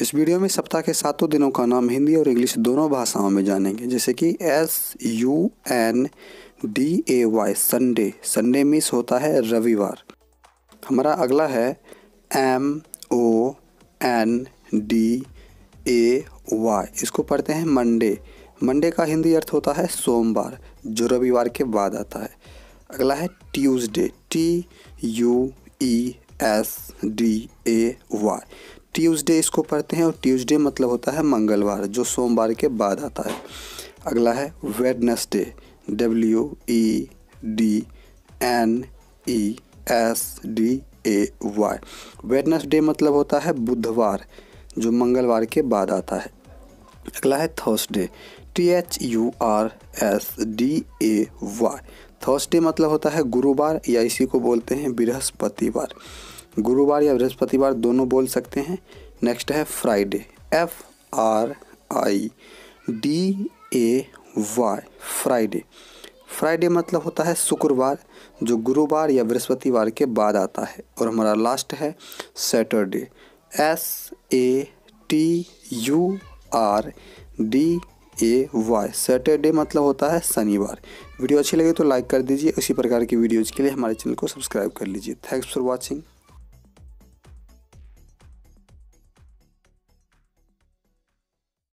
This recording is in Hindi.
इस वीडियो में सप्ताह के सातों दिनों का नाम हिंदी और इंग्लिश दोनों भाषाओं में जानेंगे जैसे कि S U N D A Y Sunday Sunday miss होता है रविवार हमारा अगला है M O N D A Y इसको पढ़ते हैं मंडे मंडे का हिंदी अर्थ होता है सोमवार जो रविवार के बाद आता है अगला है Tuesday T U E S D A Y Tuesday इसको पढ़ते हैं और ट्यूसडे मतलब होता है मंगलवार जो सोमवार के बाद आता है अगला है Wednesday W E D N E S D A Y Wednesday मतलब होता है बुधवार जो मंगलवार के बाद आता है अगला है Thursday T H U R S D A Y Thursday मतलब होता है गुरुवार या इसी को बोलते हैं बृहस्पतिवार गुरुवार या बृहस्पतिवार दोनों बोल सकते हैं नेक्स्ट है Friday F R I D A Y Friday Friday मतलब होता है शुक्रवार जो गुरुवार या बृहस्पतिवार के बाद आता है और हमारा लास्ट है Saturday S A T U R D A Y Saturday मतलब होता है शनिवार वीडियो अच्छी लगी तो लाइक कर दीजिए उसी प्रकार की वीडियोज़ के लिए हमारे चैनल को सब्सक्राइब कर लीजिए थैंक्स फॉर वॉचिंग